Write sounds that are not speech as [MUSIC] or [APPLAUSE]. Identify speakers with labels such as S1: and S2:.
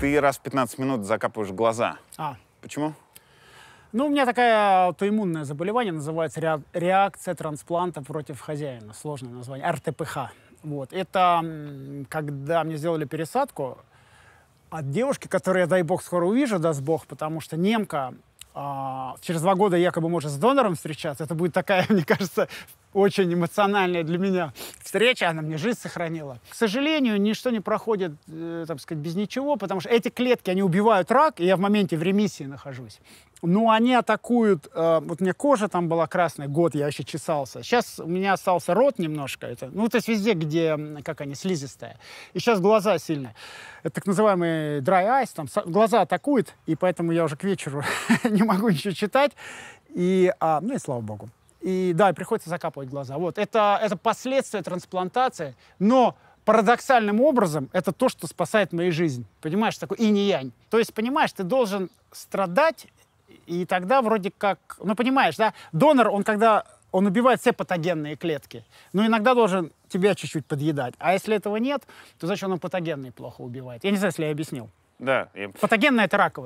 S1: Ты раз в 15 минут закапываешь глаза. А. Почему? Ну, у меня такое аутоиммунное заболевание, называется реакция транспланта против хозяина. Сложное название. РТПХ. Вот. Это когда мне сделали пересадку от девушки, которую я, дай бог, скоро увижу, даст бог, потому что немка э, через два года якобы может с донором встречаться. Это будет такая, [LAUGHS] мне кажется, очень эмоциональная для меня встреча, она мне жизнь сохранила. К сожалению, ничто не проходит, э, так сказать, без ничего, потому что эти клетки, они убивают рак, и я в моменте в ремиссии нахожусь. Но ну, они атакуют, э, вот у меня кожа там была красная, год я еще чесался. Сейчас у меня остался рот немножко, это, ну, то есть везде, где, как они, слизистая. И сейчас глаза сильно. Это так называемый dry eyes, там глаза атакуют, и поэтому я уже к вечеру [LAUGHS] не могу ничего читать. И, а, ну и слава богу. И да, приходится закапывать глаза. Вот. Это, это последствия трансплантации, но парадоксальным образом это то, что спасает мою жизнь. Понимаешь, такой инь-янь. То есть, понимаешь, ты должен страдать, и тогда вроде как... Ну, понимаешь, да? Донор, он когда... Он убивает все патогенные клетки. Но иногда должен тебя чуть-чуть подъедать. А если этого нет, то зачем он патогенный плохо убивает. Я не знаю, если я объяснил. Да. Я... Патогенное — это раковое.